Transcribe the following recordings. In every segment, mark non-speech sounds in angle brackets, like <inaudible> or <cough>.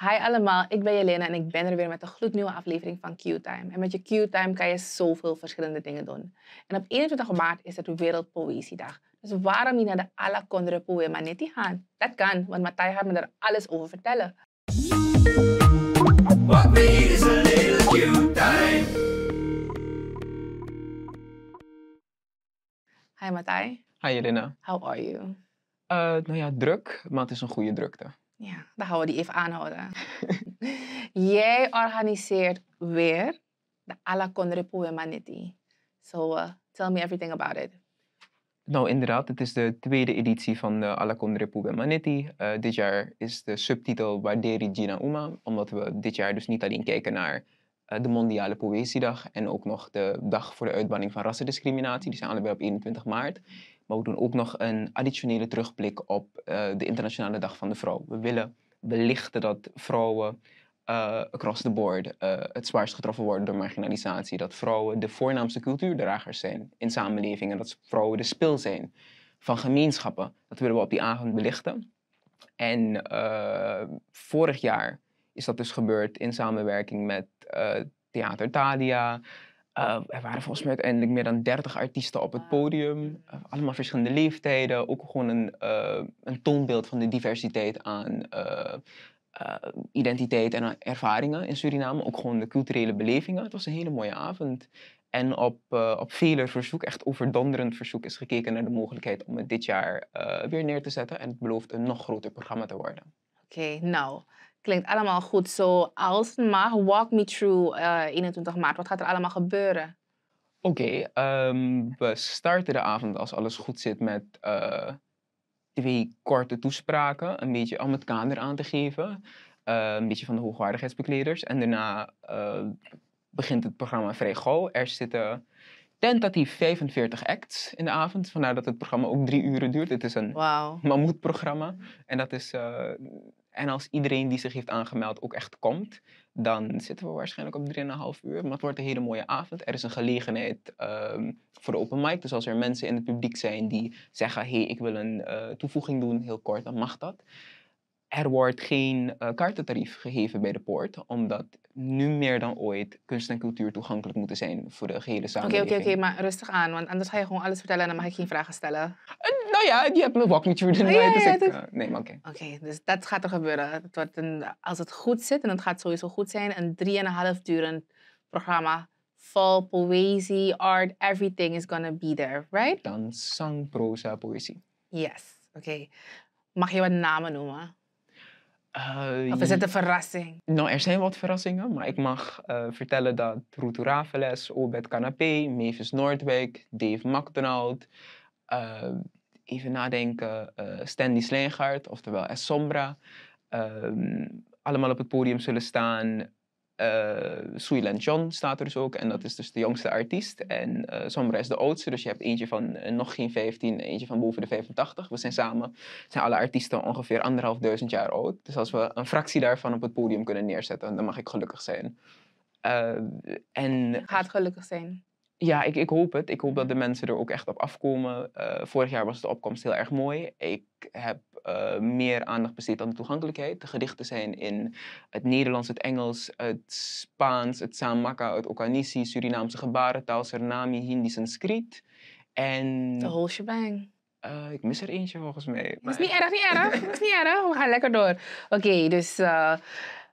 Hi allemaal, ik ben Jelena en ik ben er weer met een gloednieuwe aflevering van Q-Time. En met je Q-Time kan je zoveel verschillende dingen doen. En op 21 maart is het Wereldpoëziedag. Dus waarom niet naar de ala Condre Poema gaan? Dat kan, want Matthij gaat me daar alles over vertellen. What a little Hi Matthij. Hi Jelena. How are you? Eh, nou ja, druk, maar het is een goede drukte. Ja, dan gaan we die even aanhouden. <laughs> Jij organiseert weer de Ala Konrepu Maniti. So uh, tell me everything about it. Nou, inderdaad, het is de tweede editie van de Alakon Republic Maniti. Uh, dit jaar is de subtitel Waarderi Gina Uma, omdat we dit jaar dus niet alleen kijken naar eh, de Mondiale Poëziedag en ook nog de Dag voor de Uitbanning van Rassendiscriminatie. Die zijn allebei op 21 maart. Maar we doen ook nog een additionele terugblik op eh, de Internationale Dag van de Vrouw. We willen belichten dat vrouwen uh, across the board eh, het zwaarst getroffen worden door marginalisatie. Dat vrouwen de voornaamste cultuurdragers zijn in samenlevingen. Dat vrouwen de spil zijn van gemeenschappen. Dat willen we op die avond belichten. En vorig jaar is dat dus gebeurd in samenwerking met Theater Thalia, eh, er waren volgens mij uiteindelijk meer dan 30 artiesten op het podium. Eh, allemaal verschillende leeftijden. Ook gewoon een, eh, een toonbeeld van de diversiteit aan identiteit en ervaringen in Suriname. Ook gewoon de culturele belevingen. Het was een hele mooie avond. En op, op veler verzoek, echt overdonderend verzoek, is gekeken naar de mogelijkheid om het dit jaar weer neer te zetten. En het belooft een nog groter programma te worden. Oké, nou, klinkt allemaal goed zo als, maar walk me through 21 eh, maart. Wat gaat er allemaal gebeuren? Oké, ehm, we starten de avond als alles goed zit met eh, twee korte toespraken. Een beetje om het kader aan te geven. Eh, een beetje van de hoogwaardigheidsbekleders. En daarna begint het programma vrij gauw. Er zitten tentatief 45 acts in de avond. Vandaar dat het programma ook drie uren duurt. Het is een wow. mammoetprogramma. En dat is en als iedereen die zich heeft aangemeld ook echt komt, dan zitten we waarschijnlijk op 3,5 uur. Maar het wordt een hele mooie avond. Er is een gelegenheid ehm, voor de open mic. Dus als er mensen in het publiek zijn die zeggen: hé, hey, ik wil een eh, toevoeging doen, heel kort, dan mag dat. Er wordt geen eh, kaartentarief gegeven bij de poort, omdat nu meer dan ooit kunst en cultuur toegankelijk moeten zijn voor de gehele samenleving. Oké, oké, oké, maar rustig aan, want anders ga je gewoon alles vertellen en dan mag ik geen vragen stellen. Eh, nou ja, die hebt een walking children. Oh, ja, oh, nee, maar oké. Oké, dus dat gaat er gebeuren. Het wordt een, als het goed zit, en het gaat sowieso goed zijn, een drieënhalf durend programma. Vol poëzie, art, everything is gonna be there, right? Dan zang, proza, poëzie. Yes, oké. Mag je wat namen noemen? Uh, of is het een verrassing? Nou, er zijn wat verrassingen, maar ik mag eh, vertellen dat Ruto Raveles, Obed Canapé, Mavis Noordwijk, Dave McDonald, eh, even nadenken, eh, Stanley Slingert, oftewel Sombra, um, ehm, allemaal op het podium zullen staan. Uh, Sui John staat er dus ook en dat is dus de jongste artiest. En uh, eh, Sombra is de oudste, dus je hebt eentje van nog geen 15, eentje van boven de 85. We zijn samen, zijn alle artiesten ongeveer anderhalf duizend jaar oud. Dus als we een fractie daarvan op het podium kunnen neerzetten, dan mag ik gelukkig zijn. Uh, en... Gaat gelukkig zijn ja, ik, ik hoop het. Ik hoop dat mhm. de mensen er ook echt op afkomen. Eh, vorig jaar was de opkomst heel erg mooi. Ik heb eh, meer aandacht besteed aan de toegankelijkheid. De gedichten zijn in het Nederlands, het Engels, het Spaans, het Samaka, het Okanisi, Surinaamse gebarentaal, Surinami, Hindi, Sanskriet. En... De whole shebang. ik mis er eentje volgens mij. Maar... Is niet erg, niet erg. is niet erg. We gaan lekker door. Oké, dus eh,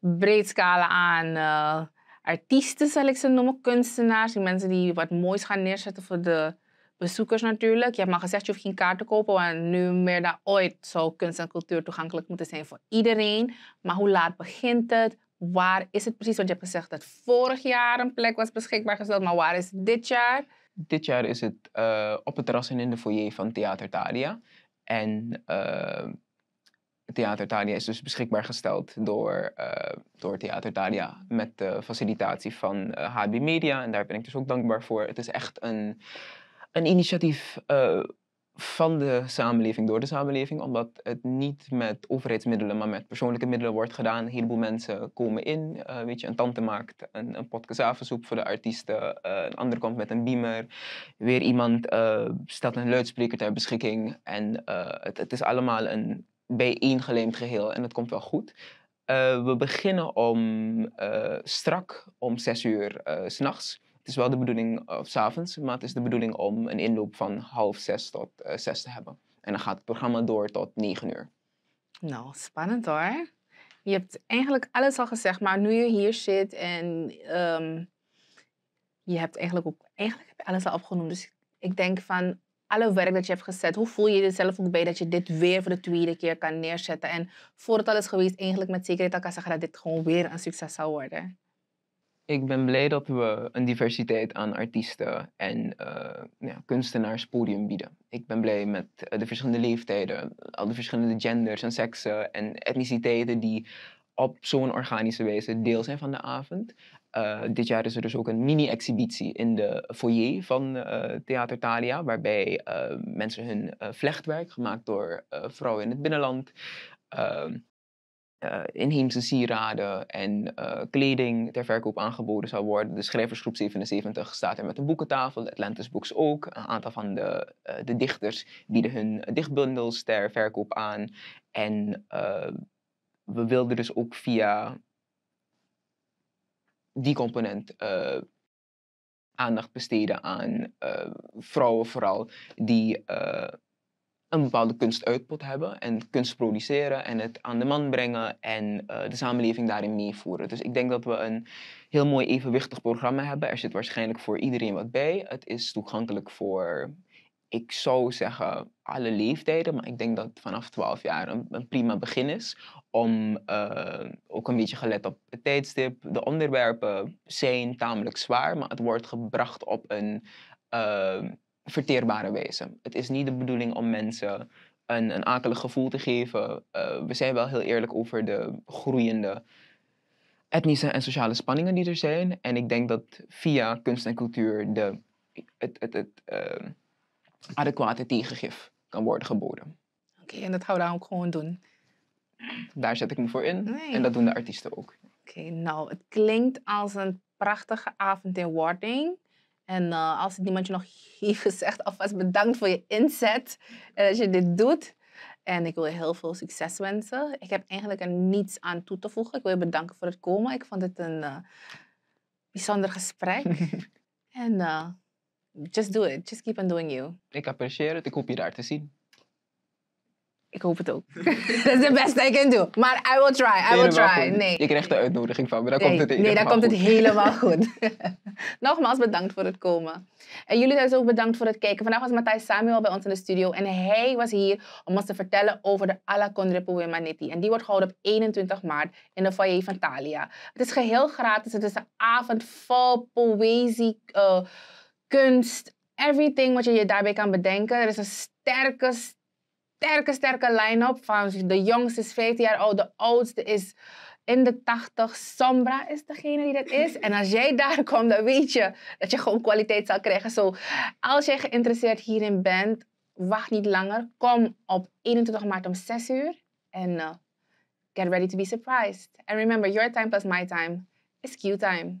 breed scala aan artiesten, zal ik ze noemen, kunstenaars, die mensen die wat moois gaan neerzetten voor de bezoekers natuurlijk. Je hebt maar gezegd, je hoeft geen kaart te kopen, want nu meer dan ooit zou kunst en cultuur toegankelijk moeten zijn voor iedereen. Maar hoe laat begint het? Waar is het precies? Want je hebt gezegd dat vorig jaar een plek was beschikbaar gesteld, maar waar is het dit jaar? Dit jaar is het eh, op het terras en in de foyer van Theater Thalia. En eh, Theater Tania is dus beschikbaar gesteld door, uh, door Theater Tania met de facilitatie van HB eh, Media. En daar ben ik dus ook dankbaar voor. Het is echt een, een initiatief eh, van de samenleving, door de samenleving, omdat het niet met overheidsmiddelen, maar met persoonlijke middelen wordt gedaan. Een heleboel mensen komen in, weet je, een tante maakt een, een pot voor de artiesten, uh, een ander komt met een beamer, weer iemand stelt een luidspreker ter beschikking. En het, het, is allemaal een bijeengeleemd geheel en dat komt wel goed. Eh, we beginnen om eh, strak om zes uur eh, s s'nachts. Het is wel de bedoeling, of s'avonds, maar het is de bedoeling om een inloop van half zes tot zes te hebben. En dan gaat het programma door tot negen uur. Nou, spannend hoor. Je hebt eigenlijk alles al gezegd, maar nu je hier zit en ehm, je hebt eigenlijk, ook, eigenlijk heb je alles al opgenoemd. Dus ik denk van alle werk dat je hebt gezet, hoe voel je jezelf ook bij dat je dit weer voor de tweede keer kan neerzetten? En voor het al is geweest, eigenlijk met zekerheid al kan zeggen dat dit gewoon weer een succes zal worden. Ik ben blij dat we een diversiteit aan artiesten en uh, kunstenaars podium bieden. Ik ben blij met eh, de verschillende leeftijden, al de verschillende genders en seksen en etniciteiten die op zo'n organische wijze deel zijn van de avond. Eh, dit jaar is er dus ook een mini-exhibitie in de foyer van uh, Theater Thalia, waarbij eh, mensen hun vlechtwerk, gemaakt door vrouwen in het binnenland, ehm, inheemse sieraden en kleding ter verkoop aangeboden zou worden. De schrijversgroep 77 staat er met een boekentafel, Atlantis Books ook. Een aantal van de, de dichters bieden hun dichtbundels ter verkoop aan. En we wilden dus ook via die component eh, aandacht besteden aan eh, vrouwen vooral die eh, een bepaalde kunstuitput hebben en kunst produceren en het aan de man brengen en de samenleving daarin meevoeren. Dus ik denk dat we een heel mooi evenwichtig programma hebben. Er zit waarschijnlijk voor iedereen wat bij. Het is toegankelijk voor, ik zou zeggen, alle leeftijden, maar ik denk dat vanaf 12 jaar een, een prima begin is om ook een beetje gelet op tijdstip, de onderwerpen zijn tamelijk zwaar, maar het wordt gebracht op een ehm, verteerbare wijze. Het is niet de bedoeling om mensen een, een akelig gevoel te geven. Eh, we zijn wel heel eerlijk over de groeiende etnische en sociale spanningen die er zijn. En ik denk dat via kunst en cultuur de, het, het, het ehm, adequate tegengif kan worden geboden. Oké, en dat houden we dan ook gewoon doen. Daar zet ik me voor in. En dat doen de artiesten ook okay, nou, het klinkt als een prachtige avond in wording. En eh, als het niemand je nog heeft <laughs> gezegd, alvast bedankt voor je inzet en eh, dat je dit doet. En ik wil je heel veel succes wensen. Ik heb eigenlijk er niets aan toe te voegen. Ik wil je bedanken voor het komen. Ik vond het een eh, bijzonder gesprek. <laughs> en uh, just do it. Just keep on doing you. Ik apprecieer het. Ik hoop je daar te zien. Ik hoop het ook. <laughs> dat is the best I can do. Maar I will try, I will try. Nee. Je krijgt de uitnodiging van me, dan komt het helemaal Nee, daar komt het helemaal <laughs> goed. <laughs> Nogmaals bedankt voor het komen. En jullie thuis ook bedankt voor het kijken. Vandaag was Matthijs Samuel bij ons in de studio. En hij was hier om ons te vertellen over de Alla Condrepo Maniti. En die wordt gehouden op 21 maart in de foyer van Thalia. Het is geheel gratis. Het is een avond vol poëzie, eh, kunst. Everything wat je je daarbij kan bedenken. Er is een sterke, sterke, sterke line-up. Van de jongste is 15 jaar oud, de oudste is in de 80. Sombra is degene die dat is. En als jij daar <laughs> komt, dan weet je dat je gewoon kwaliteit zal krijgen. als jij geïnteresseerd hierin bent, wacht niet langer. Kom op 21 maart om 6 uur. En eh, get ready to be surprised. And remember, your time plus my time is Q time.